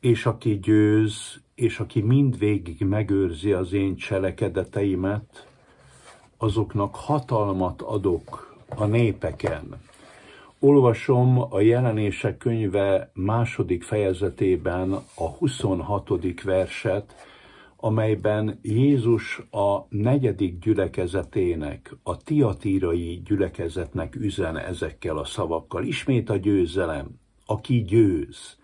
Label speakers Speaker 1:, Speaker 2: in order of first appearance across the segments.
Speaker 1: és aki győz, és aki mindvégig megőrzi az én cselekedeteimet, azoknak hatalmat adok a népeken. Olvasom a jelenések könyve második fejezetében a 26. verset, amelyben Jézus a negyedik gyülekezetének, a tiatírai gyülekezetnek üzen ezekkel a szavakkal. Ismét a győzelem, aki győz.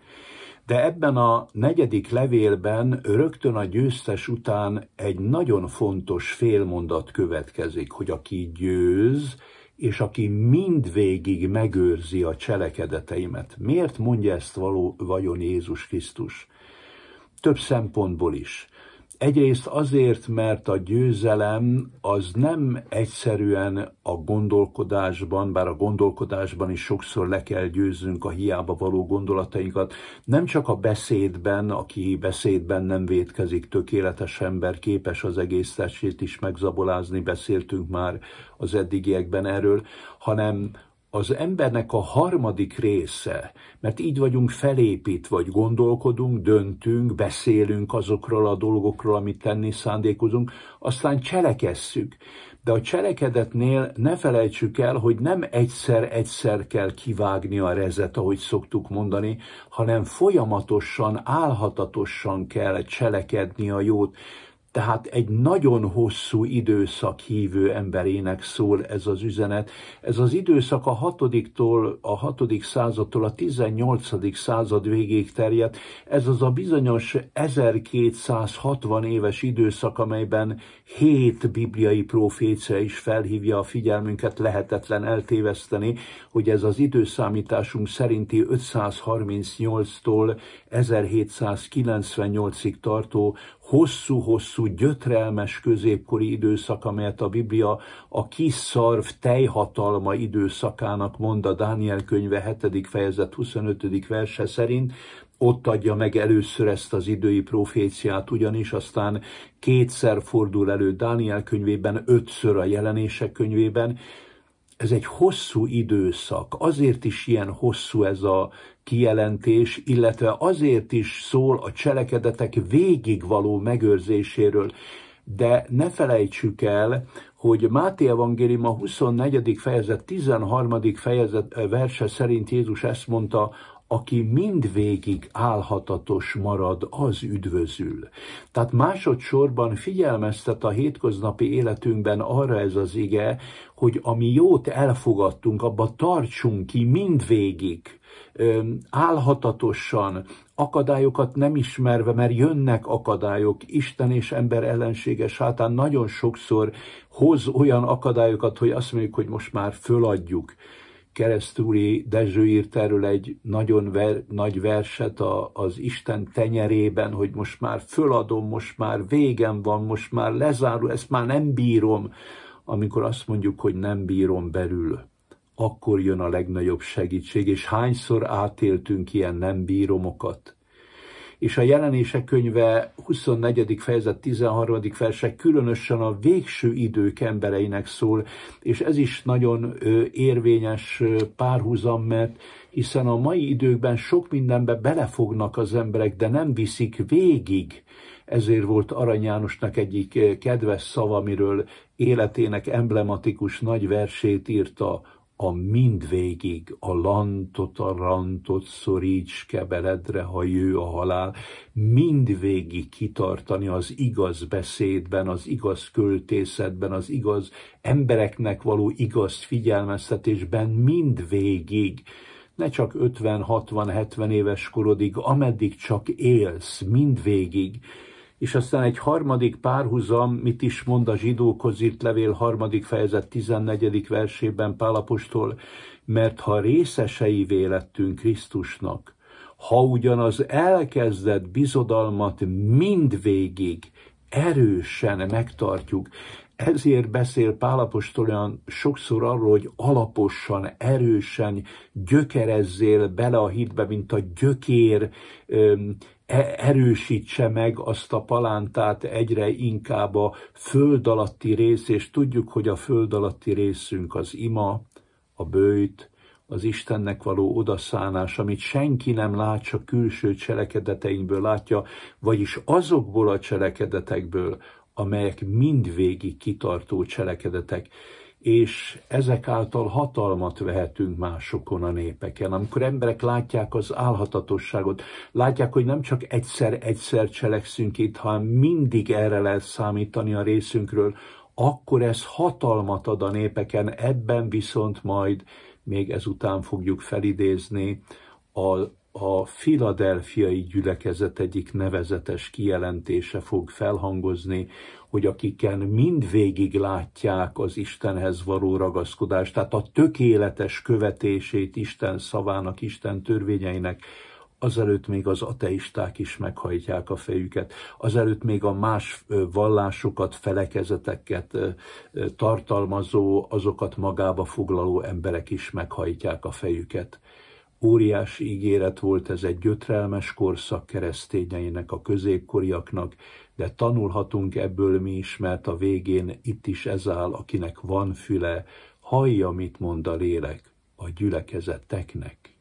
Speaker 1: De ebben a negyedik levélben rögtön a győztes után egy nagyon fontos félmondat következik, hogy aki győz, és aki mindvégig megőrzi a cselekedeteimet. Miért mondja ezt való, vajon Jézus Krisztus? Több szempontból is. Egyrészt azért, mert a győzelem az nem egyszerűen a gondolkodásban, bár a gondolkodásban is sokszor le kell győznünk a hiába való gondolatainkat, nem csak a beszédben, aki beszédben nem vétkezik, tökéletes ember képes az egész testét is megzabolázni, beszéltünk már az eddigiekben erről, hanem az embernek a harmadik része, mert így vagyunk felépít, vagy gondolkodunk, döntünk, beszélünk azokról a dolgokról, amit tenni szándékozunk, aztán cselekesszük. De a cselekedetnél ne felejtsük el, hogy nem egyszer-egyszer kell kivágni a rezet, ahogy szoktuk mondani, hanem folyamatosan, álhatatosan kell cselekedni a jót. Tehát egy nagyon hosszú időszak hívő emberének szól ez az üzenet. Ez az időszak a 6-tól, a 6. századtól a 18. század végéig terjedt. Ez az a bizonyos 1260 éves időszak, amelyben hét bibliai profécia is felhívja a figyelmünket, lehetetlen eltéveszteni, hogy ez az időszámításunk szerinti 538-tól 1798-ig tartó hosszú-hosszú, gyötrelmes középkori időszak, amelyet a Biblia a kis szarv tejhatalma időszakának mond a Dániel könyve 7. fejezet 25. verse szerint, ott adja meg először ezt az idői proféciát, ugyanis aztán kétszer fordul elő Dániel könyvében, ötször a jelenések könyvében, ez egy hosszú időszak, azért is ilyen hosszú ez a kijelentés, illetve azért is szól a cselekedetek végig való megőrzéséről. De ne felejtsük el, hogy Máté Evangélium a 24. fejezet 13. fejezet eh, verse szerint Jézus ezt mondta, aki mindvégig álhatatos marad, az üdvözül. Tehát másodszorban figyelmeztet a hétköznapi életünkben arra ez az ige, hogy ami jót elfogadtunk, abba tartsunk ki mindvégig, álhatatosan, akadályokat nem ismerve, mert jönnek akadályok, Isten és ember ellenséges hátán nagyon sokszor hoz olyan akadályokat, hogy azt mondjuk, hogy most már föladjuk Keresztúri Dezső írt erről egy nagyon ver, nagy verset a, az Isten tenyerében, hogy most már föladom, most már végem van, most már lezárul, ezt már nem bírom. Amikor azt mondjuk, hogy nem bírom belül, akkor jön a legnagyobb segítség, és hányszor átéltünk ilyen nem bíromokat és a jelenések könyve 24. fejezet 13. verse különösen a végső idők embereinek szól, és ez is nagyon érvényes párhuzam, mert hiszen a mai időkben sok mindenbe belefognak az emberek, de nem viszik végig. Ezért volt Arany Jánosnak egyik kedves szava, amiről életének emblematikus nagy versét írta, a mindvégig a lantot, a rantot szoríts kebeledre, ha jő a halál, mindvégig kitartani az igaz beszédben, az igaz költészetben, az igaz embereknek való igaz figyelmeztetésben, mindvégig ne csak 50, 60, 70 éves korodig, ameddig csak élsz, mindvégig, és aztán egy harmadik párhuzam, mit is mond a zsidókhoz írt levél harmadik fejezet 14. versében Pálapostól, mert ha részesei lettünk Krisztusnak, ha ugyanaz elkezdett bizodalmat mindvégig erősen megtartjuk, ezért beszél Pálapostól olyan sokszor arról, hogy alaposan, erősen gyökerezzél bele a hitbe, mint a gyökér erősítse meg azt a palántát egyre inkább a föld alatti rész, és tudjuk, hogy a föld alatti részünk az ima, a bőjt, az Istennek való odaszánás, amit senki nem lát, csak külső cselekedeteinkből látja, vagyis azokból a cselekedetekből, amelyek mindvégig kitartó cselekedetek és ezek által hatalmat vehetünk másokon a népeken. Amikor emberek látják az álhatatosságot, látják, hogy nem csak egyszer-egyszer cselekszünk itt, hanem mindig erre lehet számítani a részünkről, akkor ez hatalmat ad a népeken, ebben viszont majd még ezután fogjuk felidézni a a filadelfiai gyülekezet egyik nevezetes kijelentése fog felhangozni, hogy akiken mindvégig látják az Istenhez való ragaszkodást, tehát a tökéletes követését Isten szavának, Isten törvényeinek, azelőtt még az ateisták is meghajtják a fejüket, azelőtt még a más vallásokat, felekezeteket tartalmazó, azokat magába foglaló emberek is meghajtják a fejüket. Óriási ígéret volt ez egy gyötrelmes korszak keresztényeinek, a középkoriaknak, de tanulhatunk ebből mi is, mert a végén itt is ez áll, akinek van füle, hallja, mit mond a lélek a gyülekezeteknek.